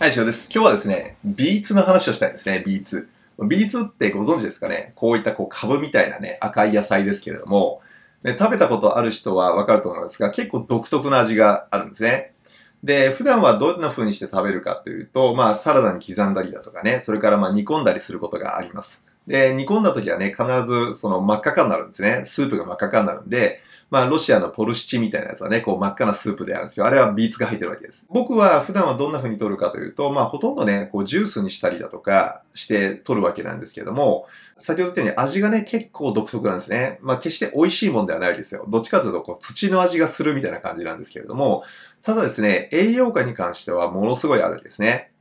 はい、しおです。今日はですね、ビーツの話をしたいんですね、B2。B2 ってご存知ですかねこういったこう株みたいなね、赤い野菜ですけれども、ね、食べたことある人はわかると思うんですが、結構独特な味があるんですね。で、普段はどんな風にして食べるかというと、まあサラダに刻んだりだとかね、それからまあ煮込んだりすることがあります。で、煮込んだ時はね、必ずその真っ赤かになるんですね。スープが真っ赤かになるんで、まあ、ロシアのポルシチみたいなやつはね、こう真っ赤なスープであるんですよ。あれはビーツが入ってるわけです。僕は普段はどんな風に取るかというと、まあ、ほとんどね、こうジュースにしたりだとかして取るわけなんですけども、先ほど言ったように味がね、結構独特なんですね。まあ、決して美味しいもんではないですよ。どっちかというと、こう土の味がするみたいな感じなんですけれども、ただですね、栄養価に関してはものすごいあるんですね。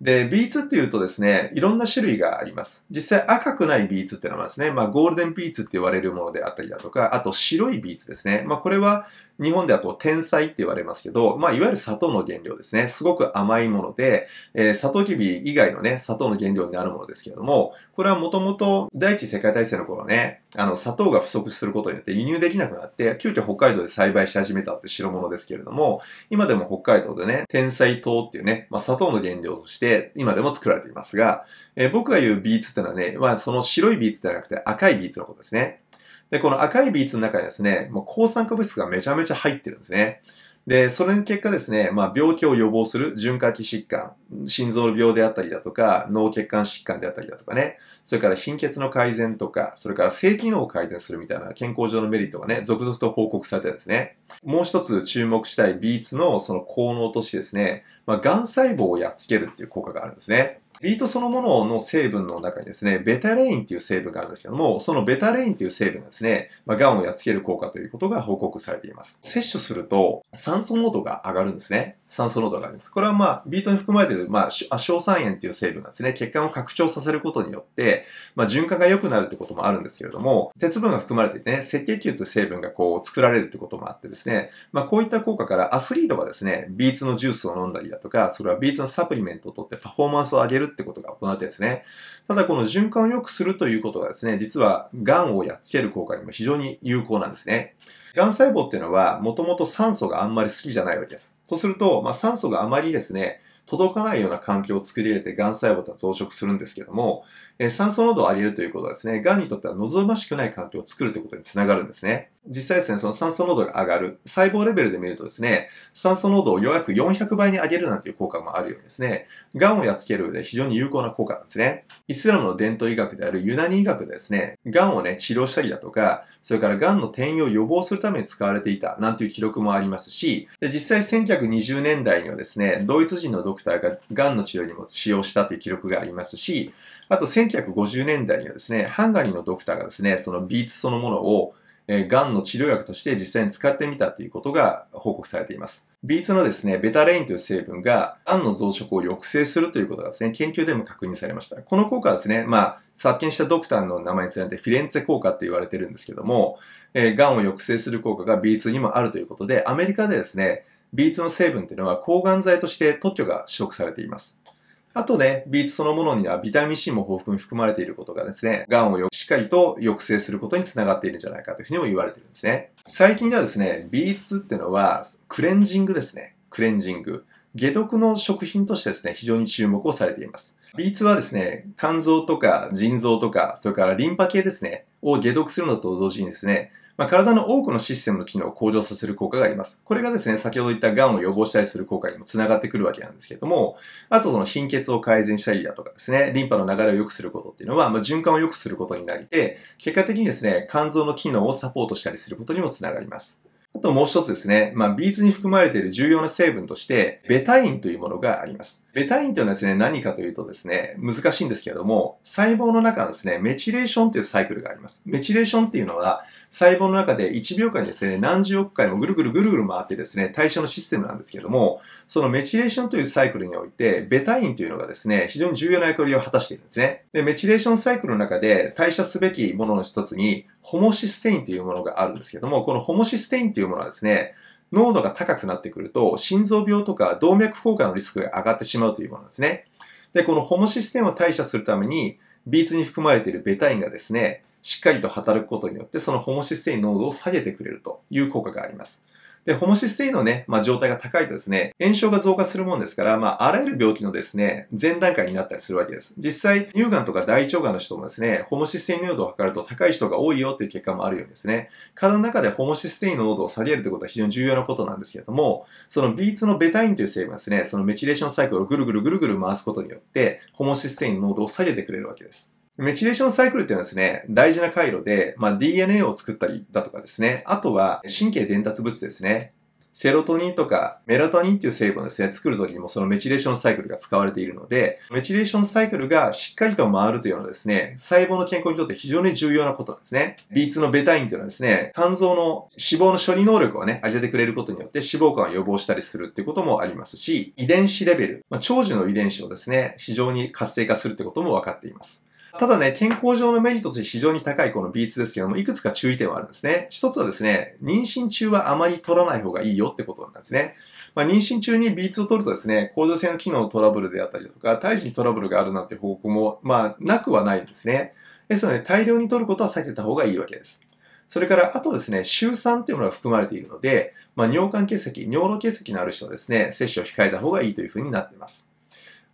で、ビーツっていうとですね、いろんな種類があります。実際赤くないビーツってのはですね、まあゴールデンビーツって言われるものであったりだとか、あと白いビーツですね。まあこれは日本ではこう天才って言われますけど、まあいわゆる砂糖の原料ですね。すごく甘いもので、えー、砂糖きび以外のね、砂糖の原料になるものですけれども、これはもともと第一次世界大戦の頃ね、あの、砂糖が不足することによって輸入できなくなって、急遽北海道で栽培し始めたって代物ですけれども、今でも北海道でね、天才糖っていうね、まあ、砂糖の原料として、今でも作られていますが、えー、僕が言うビーツってのはね、まあ、その白いビーツではなくて赤いビーツのことですね。で、この赤いビーツの中にですね、もう抗酸化物質がめちゃめちゃ入ってるんですね。で、それの結果ですね、まあ、病気を予防する循環器疾患、心臓病であったりだとか、脳血管疾患であったりだとかね、それから貧血の改善とか、それから性機能を改善するみたいな健康上のメリットがね、続々と報告されてるんですね。もう一つ注目したいビーツのその効能としてですね、まあ、癌細胞をやっつけるっていう効果があるんですね。ビートそのものの成分の中にですね、ベタレインっていう成分があるんですけども、そのベタレインっていう成分がですね、まあ、癌をやっつける効果ということが報告されています。摂取すると酸素濃度が上がるんですね。酸素濃度が上がります。これはまあ、ビートに含まれている、まあ、硝酸塩っていう成分がですね、血管を拡張させることによって、まあ、循環が良くなるってこともあるんですけれども、鉄分が含まれてね、赤血球という成分がこう作られるってこともあってですね、まあ、こういった効果からアスリートがですね、ビーツのジュースを飲んだりだとか、それはビーツのサプリメントを取ってパフォーマンスを上げるるってことが行われてですね。ただこの循環を良くするということがですね、実は癌をやっつける効果にも非常に有効なんですね。癌細胞っていうのはもともと酸素があんまり好きじゃないわけです。とすると、まあ、酸素があまりですね、届かないような環境を作り入れて、がん細胞は増殖するんですけども、え酸素濃度を上げるということはですね、がんにとっては望ましくない環境を作るということにつながるんですね。実際ですね、その酸素濃度が上がる、細胞レベルで見るとですね、酸素濃度を約400倍に上げるなんていう効果もあるようにですね、癌をやっつける上で非常に有効な効果なんですね。イスラムの伝統医学であるユナニ医学でですね、癌をね、治療したりだとか、それからがんの転移を予防するために使われていたなんていう記録もありますし、で実際1920年代にはですね、ドイツ人のドクターががんの治療にも使用したという記録がありますし、あと1950年代にはですね、ハンガリーのドクターがですね、そのビーツそのものをえー、の治療薬として実際に使ってみたということが報告されています。ビーツのですね、ベタレインという成分が、癌の増殖を抑制するということがですね、研究でも確認されました。この効果はですね、まあ、殺菌したドクターの名前に連れてフィレンツェ効果って言われてるんですけども、えー、を抑制する効果が B2 にもあるということで、アメリカでですね、ビーツの成分っていうのは抗がん剤として特許が取得されています。あとね、ビーツそのものにはビタミン C も豊富に含まれていることがですね、がんをしっかりと抑制することにつながっているんじゃないかというふうにも言われてるんですね。最近ではですね、ビーツっていうのはクレンジングですね。クレンジング。解毒の食品としてですね、非常に注目をされています。ビーツはですね、肝臓とか腎臓とか、それからリンパ系ですね、を解毒するのと同時にですね、まあ、体の多くのシステムの機能を向上させる効果があります。これがですね、先ほど言った癌を予防したりする効果にもつながってくるわけなんですけども、あとその貧血を改善したりだとかですね、リンパの流れを良くすることっていうのは、まあ、循環を良くすることになりて、結果的にですね、肝臓の機能をサポートしたりすることにもつながります。ともう一つですね、まあ、ビーズに含まれている重要な成分として、ベタインというものがあります。ベタインというのはですね、何かというとですね、難しいんですけれども、細胞の中のですね、メチレーションというサイクルがあります。メチレーションっていうのは、細胞の中で1秒間にですね、何十億回もぐるぐるぐるぐる回ってですね、対象のシステムなんですけども、そのメチレーションというサイクルにおいて、ベタインというのがですね、非常に重要な役割を果たしているんですね。で、メチレーションサイクルの中で代謝すべきものの一つに、ホモシステインというものがあるんですけども、このホモシステインというものはですね、濃度が高くなってくると、心臓病とか動脈硬化のリスクが上がってしまうというものなんですね。で、このホモシステインを代謝するために、ビーツに含まれているベタインがですね、しっかりと働くことによって、そのホモシステイン濃度を下げてくれるという効果があります。で、ホモシステインのね、まあ、状態が高いとですね、炎症が増加するもんですから、まあ、あらゆる病気のですね、前段階になったりするわけです。実際、乳がんとか大腸がんの人もですね、ホモシステイン濃度を測ると高い人が多いよっていう結果もあるようですね、体の中でホモシステインの濃度を下げるということは非常に重要なことなんですけれども、そのビーツのベタインという成分ですね、そのメチレーションサイクルをぐるぐるぐるぐる回すことによって、ホモシステインの濃度を下げてくれるわけです。メチレーションサイクルっていうのはですね、大事な回路で、まあ、DNA を作ったりだとかですね、あとは神経伝達物ですね。セロトニンとかメラトニンっていう成分をですね、作るときにもそのメチレーションサイクルが使われているので、メチレーションサイクルがしっかりと回るというのはですね、細胞の健康にとって非常に重要なことなんですね。ーツのベタインというのはですね、肝臓の脂肪の処理能力をね、上げてくれることによって脂肪肝を予防したりするってこともありますし、遺伝子レベル、まあ、長寿の遺伝子をですね、非常に活性化するってことも分かっています。ただね、健康上のメリットとして非常に高いこのビーツですけども、いくつか注意点はあるんですね。一つはですね、妊娠中はあまり取らない方がいいよってことなんですね。まあ、妊娠中にビーツを取るとですね、甲状腺の機能のトラブルであったりとか、胎児にトラブルがあるなんて報告も、まあ、なくはないんですね。ですので、大量に取ることは避けた方がいいわけです。それから、あとですね、週3っていうものが含まれているので、まあ、尿管結石、尿路結石のある人はですね、摂取を控えた方がいいというふうになっています。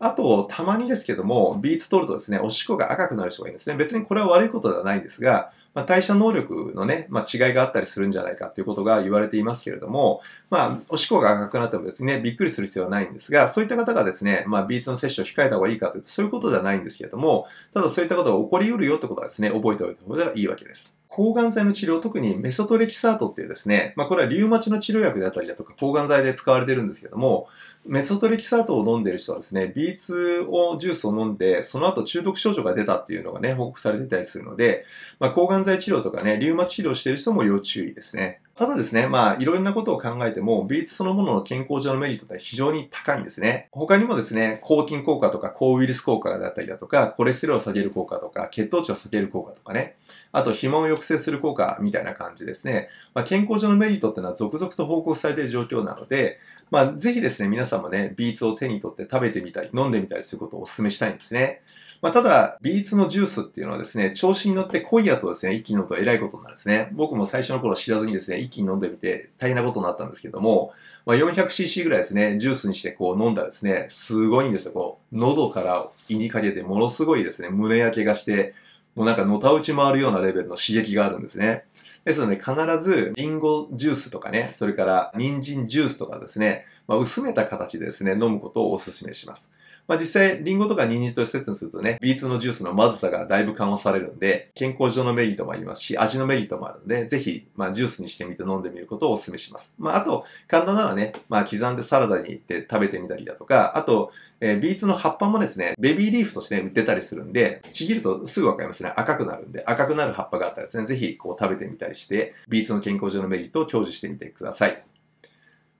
あと、たまにですけども、ビーツ取るとですね、おしっこが赤くなる人がいるんですね。別にこれは悪いことではないんですが、まあ、代謝能力のね、まあ、違いがあったりするんじゃないかということが言われていますけれども、まあ、おしっこが赤くなってもですね、びっくりする必要はないんですが、そういった方がですね、まあ、ビーツの摂取を控えた方がいいかというと、そういうことではないんですけれども、ただそういったことが起こりうるよってことはですね、覚えておいた方がいいわけです。抗がん剤の治療、特にメソトレキサートっていうですね、まあこれはリウマチの治療薬であったりだとか、抗がん剤で使われてるんですけども、メソトリキサートを飲んでる人はですね、B2 をジュースを飲んで、その後中毒症状が出たっていうのがね、報告されてたりするので、まあ、抗がん剤治療とかね、リウマチ治療してる人も要注意ですね。ただですね、まあ、いろんなことを考えても、ビーツそのものの健康上のメリットって非常に高いんですね。他にもですね、抗菌効果とか抗ウイルス効果だったりだとか、コレステロールを下げる効果とか、血糖値を下げる効果とかね、あと肥満を抑制する効果みたいな感じですね。まあ、健康上のメリットっていうのは続々と報告されている状況なので、まあ、ぜひですね、皆さんもね、ビーツを手に取って食べてみたり、飲んでみたりすることをお勧めしたいんですね。まあ、ただ、ビーツのジュースっていうのはですね、調子に乗って濃いやつをですね、一気に飲むとえらいことになるんですね。僕も最初の頃知らずにですね、一気に飲んでみて大変なことになったんですけども、まあ、400cc ぐらいですね、ジュースにしてこう飲んだらですね、すごいんですよ。こう、喉から胃にかけてものすごいですね、胸焼けがして、もうなんかのたうち回るようなレベルの刺激があるんですね。ですので必ずリンゴジュースとかね、それから人参ジュースとかですね、まあ、薄めた形でですね、飲むことをお勧めします。まあ、実際、リンゴとかニンジンとセットにするとね、ビーツのジュースのまずさがだいぶ緩和されるんで、健康上のメリットもありますし、味のメリットもあるんで、ぜひ、まあ、ジュースにしてみて飲んでみることをお勧めします。まあ、あと、簡単なのはね、まあ、刻んでサラダに行って食べてみたりだとか、あと、えー、ビーツの葉っぱもですね、ベビーリーフとして、ね、売ってたりするんで、ちぎるとすぐわかりますね。赤くなるんで、赤くなる葉っぱがあったらですね、ぜひ、こう食べてみたりして、ビーツの健康上のメリットを享受してみてください。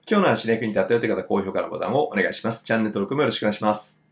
今日の話で役に立ったよという方、高評価のボタンをお願いします。チャンネル登録もよろしくお願いします。